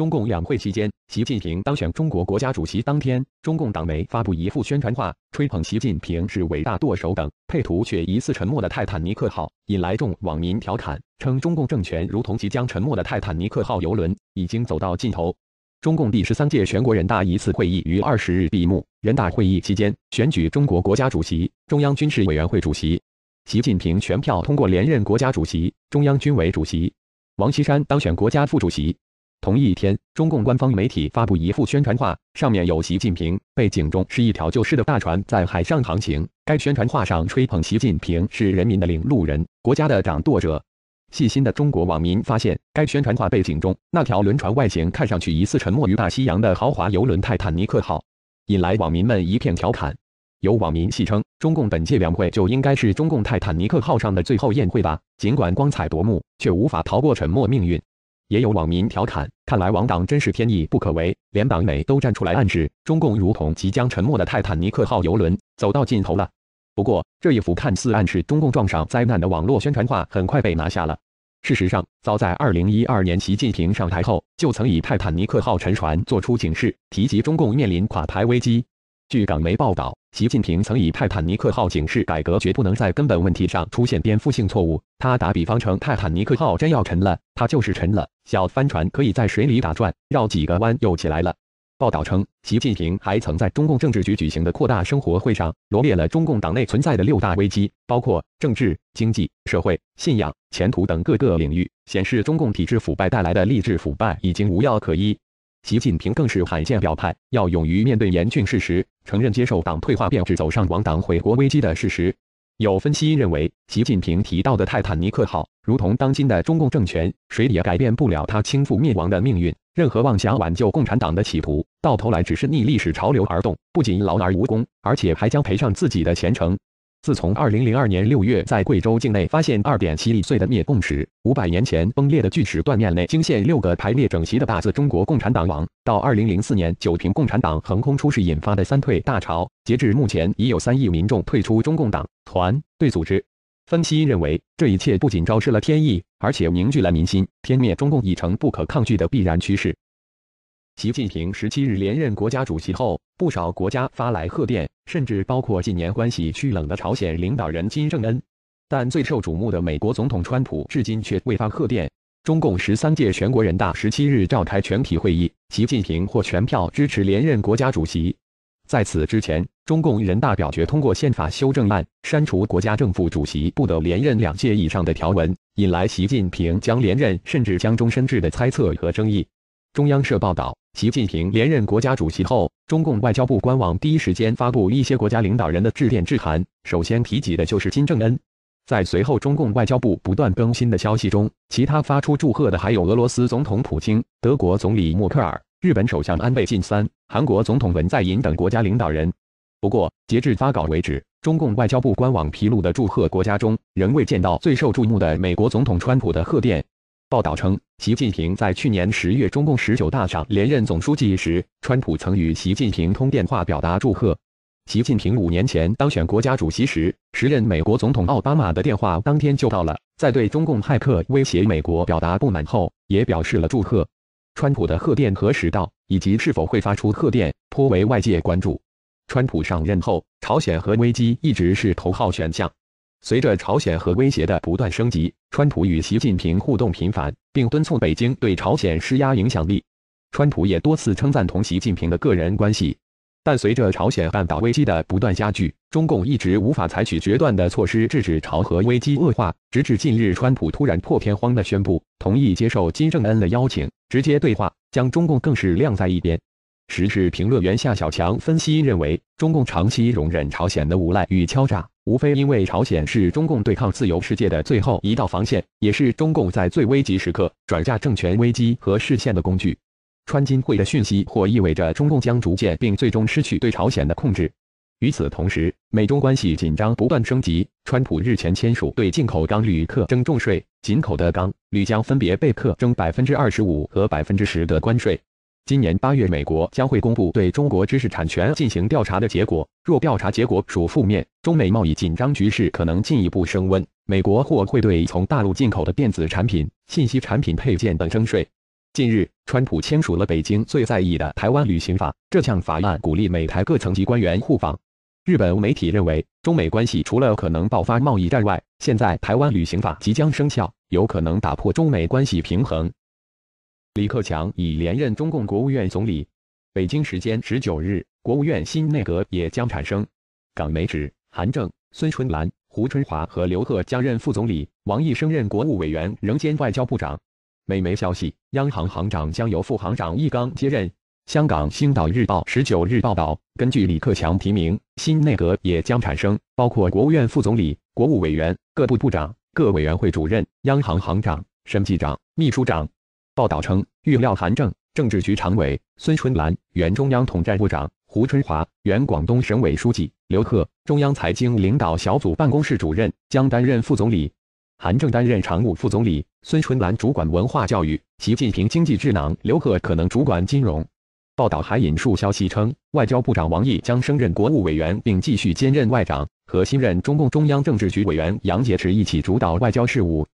中共两会期间，习近平当选中国国家主席当天，中共党媒发布一副宣传画，吹捧习近平是“伟大舵手”等，配图却疑似沉没的泰坦尼克号，引来众网民调侃称，中共政权如同即将沉没的泰坦尼克号游轮，已经走到尽头。中共第十三届全国人大一次会议于二十日闭幕。人大会议期间，选举中国国家主席、中央军事委员会主席，习近平全票通过连任国家主席、中央军委主席，王岐山当选国家副主席。同一天，中共官方媒体发布一幅宣传画，上面有习近平，背景中是一条旧式的大船在海上航行。该宣传画上吹捧习近平是人民的领路人，国家的掌舵者。细心的中国网民发现，该宣传画背景中那条轮船外形看上去疑似沉没于大西洋的豪华游轮泰坦尼克号，引来网民们一片调侃。有网民戏称，中共本届两会就应该是中共泰坦尼克号上的最后宴会吧？尽管光彩夺目，却无法逃过沉没命运。也有网民调侃，看来王党真是天意不可违，连党媒都站出来暗示，中共如同即将沉没的泰坦尼克号游轮，走到尽头了。不过，这一幅看似暗示中共撞上灾难的网络宣传画，很快被拿下了。事实上，早在2012年习近平上台后，就曾以泰坦尼克号沉船做出警示，提及中共面临垮台危机。据港媒报道，习近平曾以泰坦尼克号警示改革，绝不能在根本问题上出现颠覆性错误。他打比方称，泰坦尼克号真要沉了，它就是沉了。小帆船可以在水里打转，绕几个弯又起来了。报道称，习近平还曾在中共政治局举行的扩大生活会上，罗列了中共党内存在的六大危机，包括政治、经济、社会、信仰、前途等各个领域，显示中共体制腐败带来的吏治腐败已经无药可医。习近平更是罕见表态，要勇于面对严峻事实，承认接受党退化变质、走上亡党毁国危机的事实。有分析认为，习近平提到的泰坦尼克号，如同当今的中共政权，谁也改变不了它倾覆灭亡的命运。任何妄想挽救共产党的企图，到头来只是逆历史潮流而动，不仅劳而无功，而且还将赔上自己的前程。自从二零零二年六月在贵州境内发现二点七亿岁的灭共5五百年前崩裂的巨石断面内惊现六个排列整齐的大字“中国共产党亡”。到二零零四年九平共产党横空出世引发的三退大潮，截至目前已有三亿民众退出中共党团对组织。分析认为，这一切不仅昭示了天意，而且凝聚了民心，天灭中共已成不可抗拒的必然趋势。习近平十七日连任国家主席后，不少国家发来贺电，甚至包括近年关系趋冷的朝鲜领导人金正恩。但最受瞩目的美国总统川普至今却未发贺电。中共十三届全国人大十七日召开全体会议，习近平获全票支持连任国家主席。在此之前，中共人大表决通过宪法修正案，删除国家政府主席不得连任两届以上的条文，引来习近平将连任甚至将终身制的猜测和争议。中央社报道。习近平连任国家主席后，中共外交部官网第一时间发布一些国家领导人的致电致函。首先提及的就是金正恩。在随后中共外交部不断更新的消息中，其他发出祝贺的还有俄罗斯总统普京、德国总理默克尔、日本首相安倍晋三、韩国总统文在寅等国家领导人。不过，截至发稿为止，中共外交部官网披露的祝贺国家中，仍未见到最受注目的美国总统川普的贺电。报道称，习近平在去年十月中共十九大上连任总书记时，川普曾与习近平通电话表达祝贺。习近平五年前当选国家主席时，时任美国总统奥巴马的电话当天就到了，在对中共派克威胁美国表达不满后，也表示了祝贺。川普的贺电何时到，以及是否会发出贺电，颇为外界关注。川普上任后，朝鲜核危机一直是头号选项。随着朝鲜核威胁的不断升级，川普与习近平互动频繁，并敦促北京对朝鲜施压影响力。川普也多次称赞同习近平的个人关系。但随着朝鲜半岛危机的不断加剧，中共一直无法采取决断的措施制止朝核危机恶化，直至近日，川普突然破天荒地宣布同意接受金正恩的邀请直接对话，将中共更是晾在一边。时事评论员夏小强分析认为，中共长期容忍朝鲜的无赖与敲诈。无非因为朝鲜是中共对抗自由世界的最后一道防线，也是中共在最危急时刻转嫁政权危机和视线的工具。川金会的讯息或意味着中共将逐渐并最终失去对朝鲜的控制。与此同时，美中关系紧张不断升级。川普日前签署对进口钢铝课征重税，进口的钢铝将分别被课征百分之二十五和百分之十的关税。今年八月，美国将会公布对中国知识产权进行调查的结果。若调查结果属负面，中美贸易紧张局势可能进一步升温。美国或会对从大陆进口的电子产品、信息产品配件等征税。近日，川普签署了北京最在意的《台湾旅行法》这项法案，鼓励美台各层级官员互访。日本媒体认为，中美关系除了可能爆发贸易战外，现在《台湾旅行法》即将生效，有可能打破中美关系平衡。李克强已连任中共国务院总理。北京时间十九日，国务院新内阁也将产生。港媒指，韩正、孙春兰、胡春华和刘鹤将任副总理，王毅升任国务委员，仍兼外交部长。美媒消息，央行行长将由副行长易纲接任。香港《星岛日报》十九日报道，根据李克强提名，新内阁也将产生，包括国务院副总理、国务委员、各部部长、各委员会主任、央行行长、审计长、秘书长。报道称，预料韩正、政治局常委孙春兰、原中央统战部长胡春华、原广东省委书记刘鹤、中央财经领导小组办公室主任将担任副总理。韩正担任常务副总理，孙春兰主管文化教育，习近平经济智囊刘鹤可能主管金融。报道还引述消息称，外交部长王毅将升任国务委员，并继续兼任外长，和新任中共中央政治局委员杨洁篪一起主导外交事务。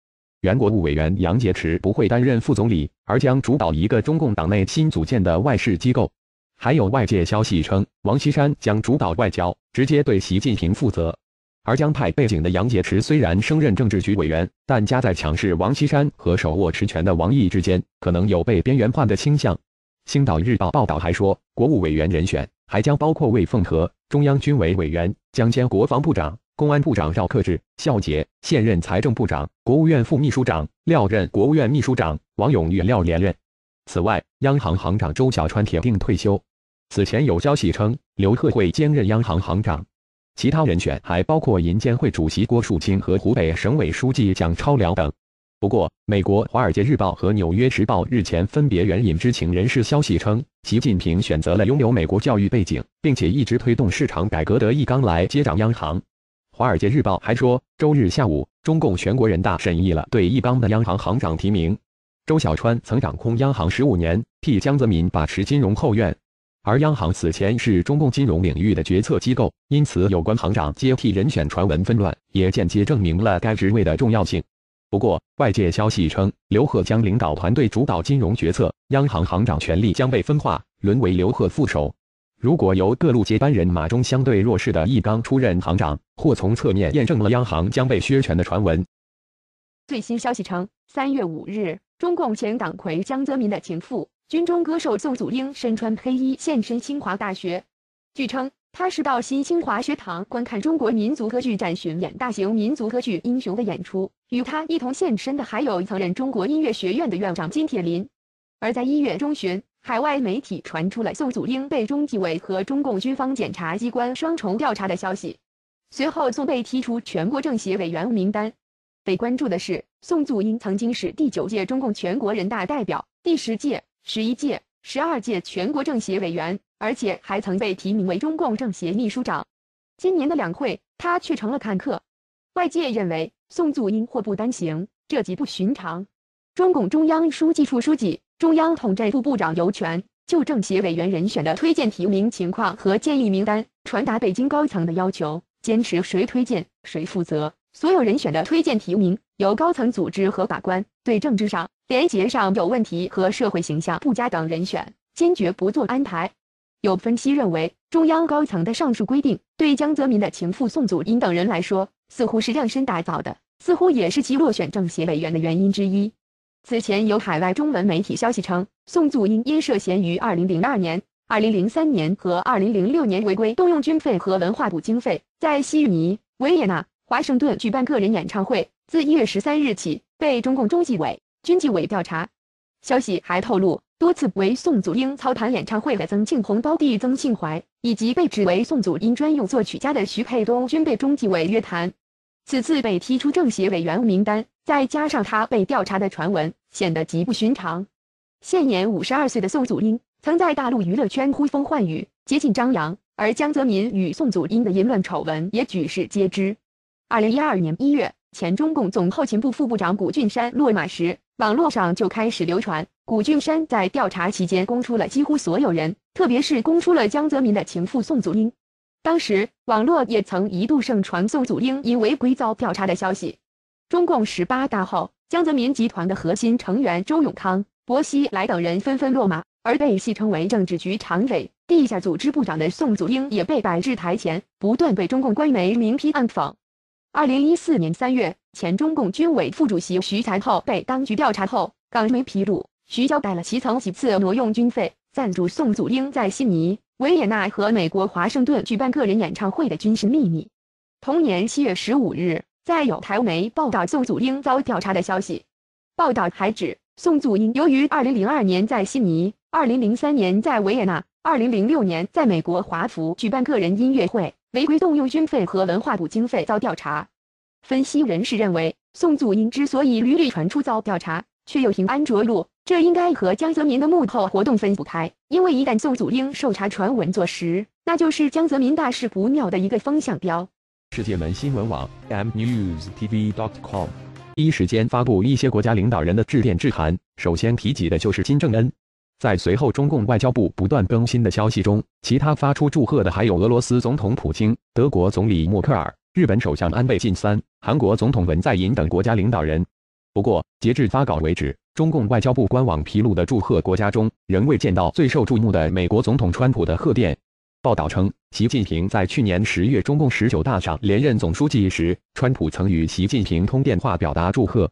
原国务委员杨洁篪不会担任副总理，而将主导一个中共党内新组建的外事机构。还有外界消息称，王岐山将主导外交，直接对习近平负责。而江派背景的杨洁篪虽然升任政治局委员，但夹在强势王岐山和手握实权的王毅之间，可能有被边缘化的倾向。《星岛日报》报道还说，国务委员人选还将包括魏凤和，中央军委委员将兼国防部长。公安部长赵克志、肖捷现任财政部长、国务院副秘书长，廖任国务院秘书长，王勇与廖连任。此外，央行行长周小川铁定退休。此前有消息称，刘鹤会兼任央行行长，其他人选还包括银监会主席郭树清和湖北省委书记蒋超良等。不过，美国《华尔街日报》和《纽约时报》日前分别援引知情人士消息称，习近平选择了拥有美国教育背景，并且一直推动市场改革的易纲来接掌央行。《华尔街日报》还说，周日下午，中共全国人大审议了对一帮的央行行长提名。周小川曾掌控央行十五年，替江泽民把持金融后院。而央行此前是中共金融领域的决策机构，因此有关行长接替人选传闻纷乱，也间接证明了该职位的重要性。不过，外界消息称，刘鹤将领导团队主导金融决策，央行行长权力将被分化，沦为刘鹤副手。如果由各路接班人马中相对弱势的易纲出任行长，或从侧面验证了央行将被削权的传闻。最新消息称，三月五日，中共前党魁江泽民的情妇、军中歌手宋祖英身穿黑衣现身清华大学。据称，她是到新清华学堂观看中国民族歌剧《展巡演》大型民族歌剧《英雄》的演出。与她一同现身的还有曾任中国音乐学院的院长金铁霖。而在一月中旬。海外媒体传出了宋祖英被中纪委和中共军方检察机关双重调查的消息。随后，宋被踢出全国政协委员名单。被关注的是，宋祖英曾经是第九届中共全国人大代表、第十届、十一届、十二届全国政协委员，而且还曾被提名为中共政协秘书长。今年的两会，他却成了看客。外界认为，宋祖英祸不单行，这极不寻常。中共中央书记处书记。中央统战部部长尤权就政协委员人选的推荐提名情况和建议名单传达北京高层的要求，坚持谁推荐谁负责，所有人选的推荐提名由高层组织和把关，对政治上廉洁上有问题和社会形象不佳等人选，坚决不做安排。有分析认为，中央高层的上述规定对江泽民的情妇宋祖英等人来说，似乎是量身打造的，似乎也是其落选政协委员的原因之一。此前有海外中文媒体消息称，宋祖英因涉嫌于二零零二年、二零零三年和二零零六年违规动用军费和文化部经费，在悉尼、维也纳、华盛顿举办个人演唱会，自一月十三日起被中共中纪委、军纪委调查。消息还透露，多次为宋祖英操盘演唱会的曾庆红胞弟曾庆怀，以及被指为宋祖英专用作曲家的徐沛东，均被中纪委约谈。此次被踢出政协委员名单。再加上他被调查的传闻，显得极不寻常。现年五十二岁的宋祖英曾在大陆娱乐圈呼风唤雨，接近张扬，而江泽民与宋祖英的淫乱丑闻也举世皆知。二零一二年一月，前中共总后勤部副部长谷俊山落马时，网络上就开始流传谷俊山在调查期间供出了几乎所有人，特别是供出了江泽民的情妇宋祖英。当时网络也曾一度盛传宋祖英因违规遭调查的消息。中共十八大后，江泽民集团的核心成员周永康、薄熙来等人纷纷落马，而被戏称为“政治局常委、地下组织部长”的宋祖英也被摆至台前，不断被中共官媒明批暗访。二零一四年三月，前中共军委副主席徐才厚被当局调查后，港媒披露，徐交代了其曾几次挪用军费赞助宋祖英在悉尼、维也纳和美国华盛顿举办个人演唱会的军事秘密。同年七月十五日。再有台媒报道宋祖英遭调查的消息，报道还指宋祖英由于2002年在悉尼、2003年在维也纳、2006年在美国华府举办个人音乐会，违规动用军费和文化部经费遭调查。分析人士认为，宋祖英之所以屡屡传出遭调查，却又平安着陆，这应该和江泽民的幕后活动分不开。因为一旦宋祖英受查传闻坐实，那就是江泽民大事不妙的一个风向标。世界门新闻网 mnews.tv.com 第一时间发布一些国家领导人的致电致函，首先提及的就是金正恩。在随后中共外交部不断更新的消息中，其他发出祝贺的还有俄罗斯总统普京、德国总理默克尔、日本首相安倍晋三、韩国总统文在寅等国家领导人。不过，截至发稿为止，中共外交部官网披露的祝贺国家中，仍未见到最受注目的美国总统川普的贺电。报道称。习近平在去年十月中共十九大上连任总书记时，川普曾与习近平通电话表达祝贺。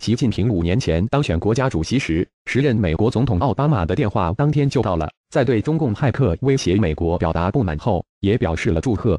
习近平五年前当选国家主席时，时任美国总统奥巴马的电话当天就到了，在对中共派客威胁美国表达不满后，也表示了祝贺。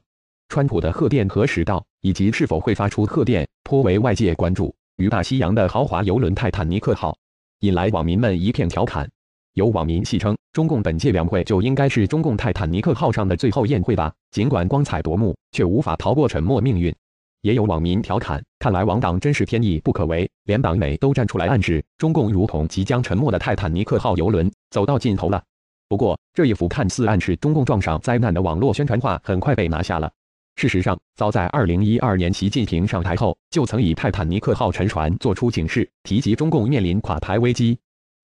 川普的贺电何时到，以及是否会发出贺电，颇为外界关注。与大西洋的豪华游轮泰坦尼克号，引来网民们一片调侃。有网民戏称，中共本届两会就应该是中共泰坦尼克号上的最后宴会吧？尽管光彩夺目，却无法逃过沉默命运。也有网民调侃，看来王党真是天意不可违，连党媒都站出来暗示，中共如同即将沉没的泰坦尼克号游轮，走到尽头了。不过，这一幅看似暗示中共撞上灾难的网络宣传画，很快被拿下了。事实上，早在二零一二年习近平上台后，就曾以泰坦尼克号沉船做出警示，提及中共面临垮台危机。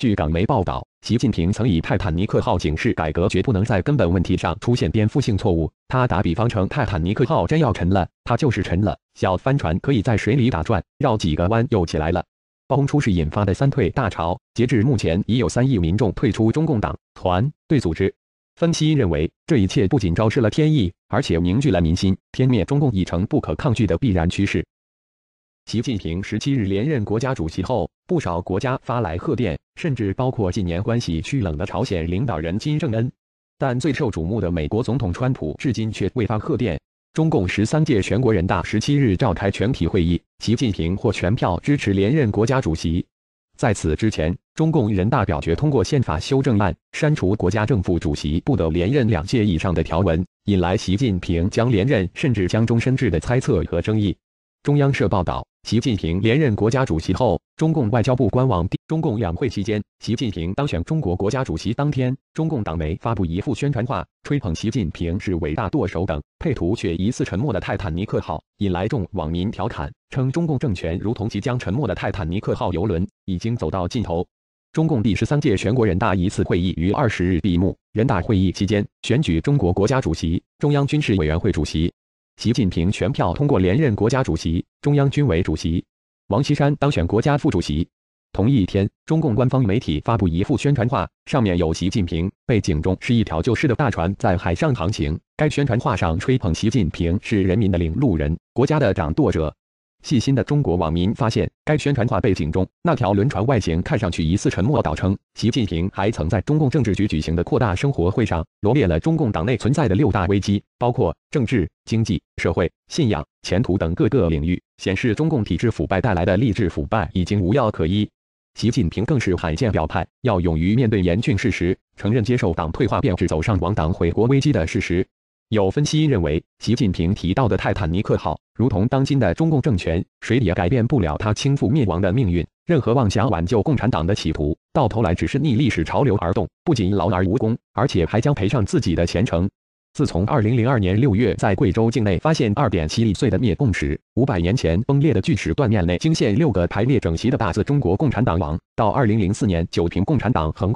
据港媒报道，习近平曾以泰坦尼克号警示改革，绝不能在根本问题上出现颠覆性错误。他打比方称，泰坦尼克号真要沉了，它就是沉了；小帆船可以在水里打转，绕几个弯又起来了。暴出事引发的三退大潮，截至目前已有三亿民众退出中共党团队组织。分析认为，这一切不仅昭示了天意，而且凝聚了民心，天灭中共已成不可抗拒的必然趋势。习近平十七日连任国家主席后，不少国家发来贺电，甚至包括近年关系趋冷的朝鲜领导人金正恩。但最受瞩目的美国总统川普至今却未发贺电。中共十三届全国人大十七日召开全体会议，习近平获全票支持连任国家主席。在此之前，中共人大表决通过宪法修正案，删除国家政府主席不得连任两届以上的条文，引来习近平将连任甚至将终身制的猜测和争议。中央社报道。习近平连任国家主席后，中共外交部官网、中共两会期间，习近平当选中国国家主席当天，中共党媒发布一副宣传画，吹捧习近平是伟大舵手等，配图却疑似沉没的泰坦尼克号，引来众网民调侃称，中共政权如同即将沉没的泰坦尼克号游轮，已经走到尽头。中共第十三届全国人大一次会议于二十日闭幕，人大会议期间选举中国国家主席、中央军事委员会主席。习近平全票通过连任国家主席、中央军委主席，王岐山当选国家副主席。同一天，中共官方媒体发布一幅宣传画，上面有习近平，背景中是一条旧式的大船在海上航行。该宣传画上吹捧习近平是人民的领路人，国家的掌舵者。细心的中国网民发现，该宣传画背景中那条轮船外形看上去疑似沉没岛。称习近平还曾在中共政治局举行的扩大生活会上，罗列了中共党内存在的六大危机，包括政治、经济、社会、信仰、前途等各个领域，显示中共体制腐败带来的吏治腐败已经无药可医。习近平更是罕见表态，要勇于面对严峻事实，承认接受党退化变质、走上亡党回国危机的事实。有分析认为，习近平提到的泰坦尼克号，如同当今的中共政权，谁也改变不了它倾覆灭亡的命运。任何妄想挽救共产党的企图，到头来只是逆历史潮流而动，不仅劳而无功，而且还将赔上自己的前程。自从2002年6月在贵州境内发现2.7亿岁的灭共史5 0 0年前崩裂的巨石断面内惊现六个排列整齐的大字“中国共产党王”，到2004年，九平共产党横。